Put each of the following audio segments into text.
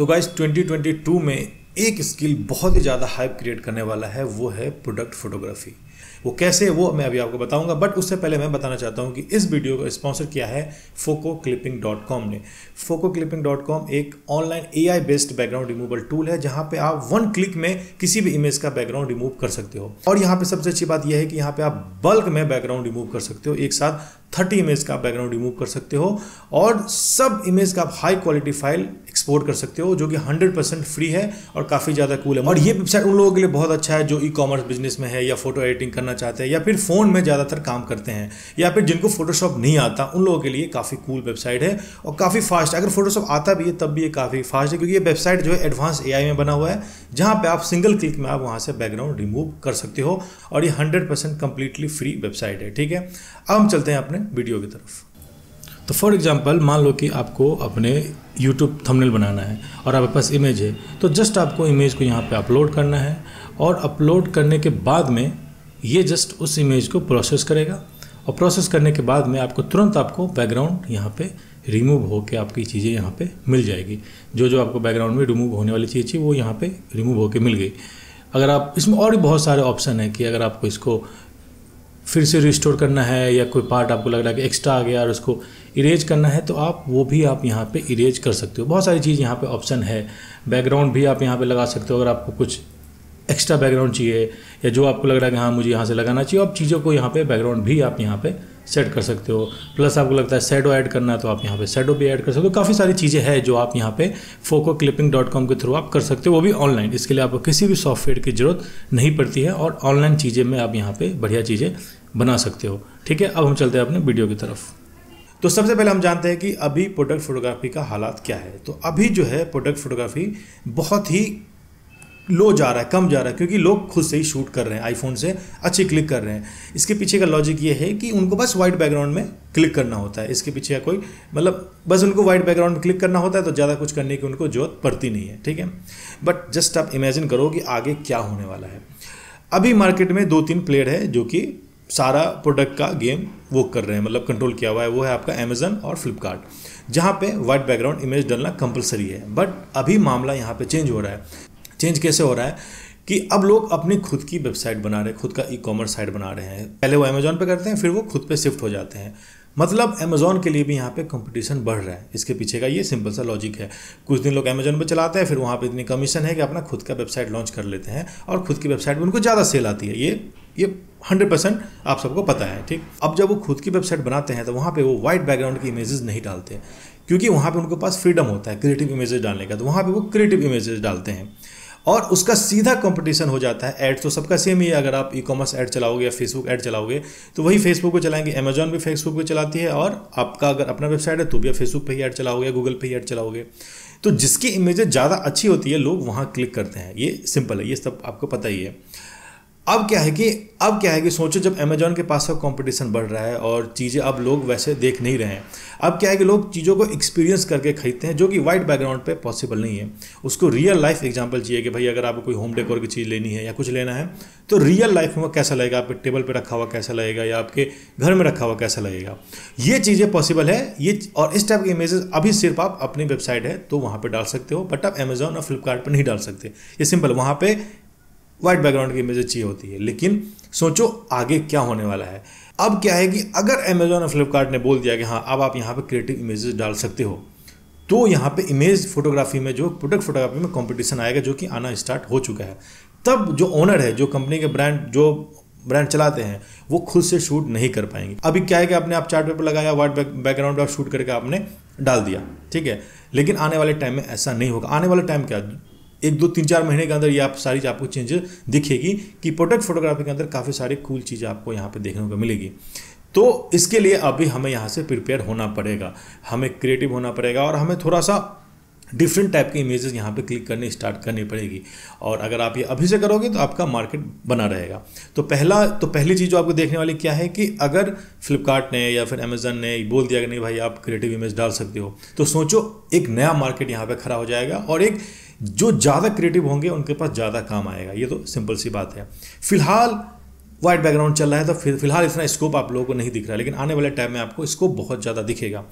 तो गाइज 2022 में एक स्किल बहुत ही ज़्यादा हाइप क्रिएट करने वाला है वो है प्रोडक्ट फोटोग्राफी वो कैसे वो मैं अभी आपको बताऊंगा बट उससे पहले मैं बताना चाहता हूं कि इस वीडियो को स्पॉन्सर किया है फोको क्लिपिंग डॉट कॉम ने फोको क्लिपिंग डॉट कॉम एक online A I based background removal tool है जहां पे आप वन क्लिक में किसी भी इमेज का बैकग्राउंड रिमूव कर सकते हो और यहाँ पे सबसे अच्छी बात यह है कि यहाँ पे आप बल्क में बैकग्राउंड रिमूव कर सकते हो एक साथ थर्टी इमेज का बैकग्राउंड रिमूव कर सकते हो और सब इमेज का आप हाई क्वालिटी फाइल एक्सपोर्ट कर सकते हो जो कि 100 परसेंट फ्री है और काफ़ी ज़्यादा कूल है और ये वेबसाइट उन लोगों के लिए बहुत अच्छा है जो ई कॉमर्स बिजनेस में है या फोटो एडिटिंग करना चाहते हैं या फिर फ़ोन में ज़्यादातर काम करते हैं या फिर जिनको फोटोशॉप नहीं आता उन लोगों के लिए काफ़ी कूल वेबसाइट है और काफ़ी फास्ट अगर फोटोशॉप आता भी है तब भी ये काफ़ी फास्ट है क्योंकि ये वेबसाइट जो है एडवांस ए में बना हुआ है जहाँ पर आप सिंगल क्लिक में आप वहाँ से बैकग्राउंड रिमूव कर सकते हो और ये hundred percent completely free website है ठीक है अब हम चलते हैं अपने वीडियो की तरफ तो फॉर एग्जांपल मान लो कि आपको अपने यूट्यूब थंबनेल बनाना है और आपके पास इमेज है तो जस्ट आपको इमेज को यहाँ पे अपलोड करना है और अपलोड करने के बाद में ये जस्ट उस इमेज को प्रोसेस करेगा और प्रोसेस करने के बाद में आपको तुरंत आपको बैकग्राउंड यहाँ पे रिमूव होकर आपकी चीज़ें यहाँ पे मिल जाएगी जो जो आपको बैकग्राउंड में रिमूव होने वाली चीज़ थी वो यहाँ पे रिमूव होकर मिल गई अगर आप इसमें और भी बहुत सारे ऑप्शन हैं कि अगर आपको इसको फिर से रिस्टोर करना है या कोई पार्ट आपको लग रहा है कि एक्स्ट्रा आ गया और उसको इरेज करना है तो आप वो भी आप यहाँ पे इरेज कर सकते हो बहुत सारी चीज़ यहाँ पे ऑप्शन है बैकग्राउंड भी आप यहाँ पे लगा सकते हो अगर आपको कुछ एक्स्ट्रा बैकग्राउंड चाहिए या जो आपको लग रहा है कि हाँ मुझे यहाँ से लगाना चाहिए आप चीज़ों को यहाँ पे बैकग्राउंड भी आप यहाँ पे सेट कर सकते हो प्लस आपको लगता है सेडो ऐड करना है तो आप यहाँ पे सेडो भी ऐड कर सकते हो काफ़ी सारी चीज़ें हैं जो आप यहाँ पे फोको क्लिपिंग डॉट कॉम के थ्रू आप कर सकते हो वो भी ऑनलाइन इसके लिए आपको किसी भी सॉफ्टवेयर की ज़रूरत नहीं पड़ती है और ऑनलाइन चीज़ें में आप यहाँ पर बढ़िया चीज़ें बना सकते हो ठीक है अब हम चलते हैं अपने वीडियो की तरफ तो सबसे पहले हम जानते हैं कि अभी प्रोडक्ट फोटोग्राफी का हालात क्या है तो अभी जो है प्रोडक्ट फोटोग्राफी बहुत ही लो जा रहा है कम जा रहा है क्योंकि लोग खुद से ही शूट कर रहे हैं आईफोन से अच्छे क्लिक कर रहे हैं इसके पीछे का लॉजिक ये है कि उनको बस वाइट बैकग्राउंड में क्लिक करना होता है इसके पीछे का कोई मतलब बस उनको वाइट बैकग्राउंड में क्लिक करना होता है तो ज़्यादा कुछ करने की उनको जरूरत पड़ती नहीं है ठीक है बट जस्ट आप इमेजिन करो कि आगे क्या होने वाला है अभी मार्केट में दो तीन प्लेयर है जो कि सारा प्रोडक्ट का गेम वो कर रहे हैं मतलब कंट्रोल किया हुआ है वो है आपका अमेजन और फ्लिपकार्ट जहाँ पे वाइट बैकग्राउंड इमेज डालना कंपलसरी है बट अभी मामला यहाँ पे चेंज हो रहा है चेंज कैसे हो रहा है कि अब लोग अपनी खुद की वेबसाइट बना रहे हैं खुद का ई कॉमर्स साइट बना रहे हैं पहले वो अमेजोन पे करते हैं फिर वो खुद पे शिफ्ट हो जाते हैं मतलब अमेजोन के लिए भी यहाँ पे कंपटीशन बढ़ रहा है इसके पीछे का ये सिंपल सा लॉजिक है कुछ दिन लोग अमेजोन पे चलाते हैं फिर वहाँ पे इतनी कमीशन है कि अपना खुद का वेबसाइट लॉन्च कर लेते हैं और खुद की वेबसाइट में उनको ज़्यादा सेल आती है ये ये हंड्रेड परसेंट आप सबको पता है ठीक अब जब वो खुद की वेबसाइट बनाते हैं तो वहाँ पर वो वाइट बैकग्राउंड की इमेजेस नहीं डालते क्योंकि वहाँ पर उनके पास फ्रीडम होता है क्रिएटिव इमेजेस डालने का तो वहाँ पर वो क्रिएटिव इमेजेस डालते हैं और उसका सीधा कंपटीशन हो जाता है ऐड तो सबका सेम ही है अगर आप ई कॉमर्स ऐड चलाओगे या फेसबुक ऐड चलाओगे तो वही फेसबुक को चलाएंगे अमेजॉन भी फेसबुक पर चलाती है और आपका अगर अपना वेबसाइट है तो भी आप फेसबुक पर ही ऐड चलाओगे या गूगल पर ही ऐड चलाओगे तो जिसकी इमेजेज ज़्यादा अच्छी होती है लोग वहाँ क्लिक करते हैं ये सिंपल है ये सब आपको पता ही है अब क्या है कि अब क्या है कि सोचो जब अमेजोन के पास अब कंपटीशन बढ़ रहा है और चीज़ें अब लोग वैसे देख नहीं रहे हैं अब क्या है कि लोग चीज़ों को एक्सपीरियंस करके खरीदते हैं जो कि वाइट बैकग्राउंड पे पॉसिबल नहीं है उसको रियल लाइफ एग्जांपल चाहिए कि भाई अगर आपको कोई होम डेकोर की चीज़ लेनी है या कुछ लेना है तो रियल लाइफ में कैसा लगेगा आपके टेबल पर रखा हुआ कैसा लगेगा या आपके घर में रखा हुआ कैसा लगेगा ये चीज़ें पॉसिबल है ये और इस टाइप के इमेजेस अभी सिर्फ आप अपनी वेबसाइट है तो वहाँ पर डाल सकते हो बट आप अमेजोन और फ्लिपकार्ट नहीं डाल सकते ये सिंपल वहाँ पर वाइट बैकग्राउंड की इमेजेस चाहिए होती है लेकिन सोचो आगे क्या होने वाला है अब क्या है कि अगर अमेजोन और फ्लिपकार्ट ने बोल दिया कि हाँ अब आप यहाँ पर क्रिएटिव इमेजेस डाल सकते हो तो यहाँ पे इमेज फोटोग्राफी में जो प्रोडक्ट फोटोग्राफी में कंपटीशन आएगा जो कि आना स्टार्ट हो चुका है तब जो ओनर है जो कंपनी के ब्रांड जो ब्रांड चलाते हैं वो खुद से शूट नहीं कर पाएंगे अभी क्या है कि आपने आप चार्ट पेपर लगाया व्हाइट बैकग्राउंड पर आप शूट करके आपने डाल दिया ठीक है लेकिन आने वाले टाइम में ऐसा नहीं होगा आने वाला टाइम क्या एक दो तीन चार महीने के अंदर ये आप सारी आपको चेंजेस दिखेगी कि प्रोडक्ट फोटोग्राफी के अंदर काफ़ी सारी कूल चीज़ आपको यहाँ पे देखने को मिलेगी तो इसके लिए अभी हमें यहाँ से प्रिपेयर होना पड़ेगा हमें क्रिएटिव होना पड़ेगा और हमें थोड़ा सा डिफरेंट टाइप के इमेजेस यहाँ पे क्लिक करने स्टार्ट करनी पड़ेगी और अगर आप ये अभी से करोगे तो आपका मार्केट बना रहेगा तो पहला तो पहली चीज़ जो आपको देखने वाली क्या है कि अगर फ्लिपकार्ट ने या फिर अमेजन ने बोल दिया कि नहीं भाई आप क्रिएटिव इमेज डाल सकते हो तो सोचो एक नया मार्केट यहाँ पर खड़ा हो जाएगा और एक जो ज़्यादा क्रिएटिव होंगे उनके पास ज़्यादा काम आएगा ये तो सिंपल सी बात है फिलहाल वाइट बैकग्राउंड चल रहा है तो फिलहाल इतना स्कोप आप लोगों को नहीं दिख रहा है लेकिन आने वाले टाइम में आपको स्कोप बहुत ज़्यादा दिखेगा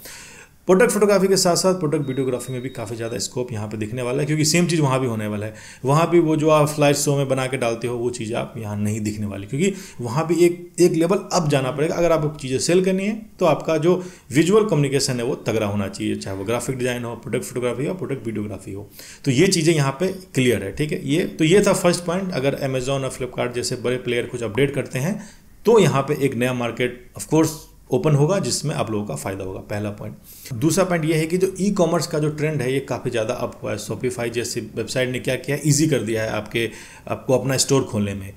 प्रोडक्ट फोटोग्राफी के साथ साथ प्रोडक्ट वीडियोग्राफी में भी काफ़ी ज़्यादा स्कोप यहाँ पे दिखने वाला है क्योंकि सेम चीज़ वहाँ भी होने वाला है वहाँ भी वो जो आप फ्लाइट शो में बना के डालते हो वो चीज़ आप यहाँ नहीं दिखने वाली क्योंकि वहाँ भी एक एक लेवल अप जाना पड़ेगा अगर आप चीज़ें सेल करनी है तो आपका जो विजुअल कम्युनिकेशन है वो तगड़ा होना चाहिए चाहे वो ग्राफिक डिज़ाइन हो प्रोडक्ट फोटोग्राफी हो प्रोडक्ट वीडियोग्राफी हो तो ये चीज़ें यहाँ पर क्लियर है ठीक है ये तो ये था फर्स्ट पॉइंट अगर अमेजोन और फ्लिपकार्ट जैसे बड़े प्लेयर कुछ अपडेट करते हैं तो यहाँ पर एक नया मार्केट ऑफकोर्स ओपन होगा जिसमें आप लोगों का फायदा होगा पहला पॉइंट दूसरा पॉइंट यह है कि जो ई कॉमर्स का जो ट्रेंड है ये काफ़ी ज़्यादा अप हुआ है शॉपिफाई जैसी वेबसाइट ने क्या किया ईजी कर दिया है आपके आपको अपना स्टोर खोलने में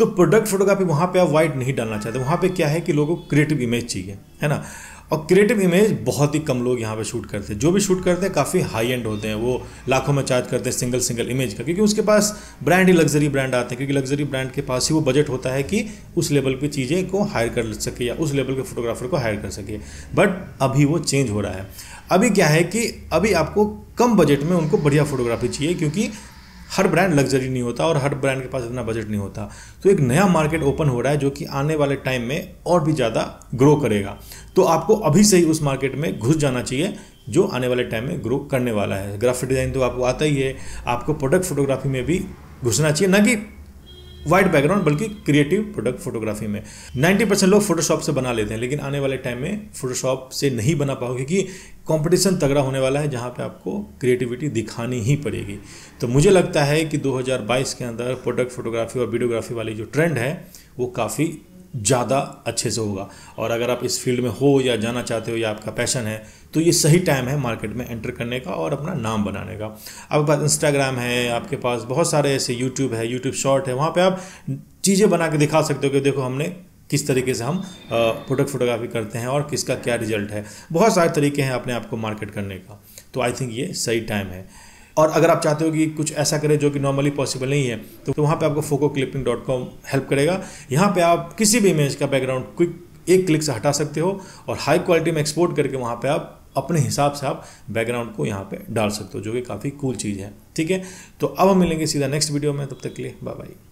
तो प्रोडक्ट फोटोग्राफी वहाँ पे आप वाइट नहीं डालना चाहते वहाँ पे क्या है कि लोगों को क्रिएटिव इमेज चाहिए है ना और क्रिएटिव इमेज बहुत ही कम लोग यहाँ पे शूट करते हैं जो भी शूट करते हैं काफ़ी हाई एंड होते हैं वो लाखों में चार्ज करते हैं सिंगल सिंगल इमेज का क्योंकि उसके पास ब्रांड ही लग्जरी ब्रांड आते हैं क्योंकि लग्जरी ब्रांड के पास ही वो बजट होता है कि उस लेवल पर चीज़ें को हायर कर सके या उस लेवल के फोटोग्राफर को हायर कर सके बट अभी वो चेंज हो रहा है अभी क्या है कि अभी आपको कम बजट में उनको बढ़िया फोटोग्राफी चाहिए क्योंकि हर ब्रांड लग्जरी नहीं होता और हर ब्रांड के पास इतना बजट नहीं होता तो एक नया मार्केट ओपन हो रहा है जो कि आने वाले टाइम में और भी ज़्यादा ग्रो करेगा तो आपको अभी से ही उस मार्केट में घुस जाना चाहिए जो आने वाले टाइम में ग्रो करने वाला है ग्राफिक डिज़ाइन तो आपको आता ही है आपको प्रोडक्ट फोटोग्राफी में भी घुसना चाहिए ना कि वाइट बैकग्राउंड बल्कि क्रिएटिव प्रोडक्ट फोटोग्राफी में 90 परसेंट लोग फोटोशॉप से बना लेते हैं लेकिन आने वाले टाइम में फोटोशॉप से नहीं बना पाओगे क्योंकि कंपटीशन तगड़ा होने वाला है जहाँ पे आपको क्रिएटिविटी दिखानी ही पड़ेगी तो मुझे लगता है कि 2022 के अंदर प्रोडक्ट फोटोग्राफी और वीडियोग्राफी वाली जो ट्रेंड है वो काफ़ी ज़्यादा अच्छे से होगा और अगर आप इस फील्ड में हो या जाना चाहते हो या आपका पैशन है तो ये सही टाइम है मार्केट में एंटर करने का और अपना नाम बनाने का आपके पास इंस्टाग्राम है आपके पास बहुत सारे ऐसे यूट्यूब है यूट्यूब शॉर्ट है वहाँ पर आप चीज़ें बना के दिखा सकते हो कि देखो हमने किस तरीके से हम प्रोडक्ट फोटोग्राफी करते हैं और किसका क्या रिजल्ट है बहुत सारे तरीके हैं अपने आप को मार्केट करने का तो आई थिंक ये सही टाइम है और अगर आप चाहते हो कि कुछ ऐसा करें जो कि नॉर्मली पॉसिबल नहीं है तो, वहाँ पे आपको Foco clipping dot com help करेगा यहाँ पे आप किसी भी इमेज का बैकग्राउंड क्विक एक क्लिक से हटा सकते हो और हाई क्वालिटी में एक्सपोर्ट करके वहाँ पे आप अपने हिसाब से आप बैकग्राउंड को यहाँ पे डाल सकते हो जो कि काफ़ी कूल चीज़ है ठीक है तो अब हम मिलेंगे सीधा नेक्स्ट वीडियो में तब तक के लिए बाय बाय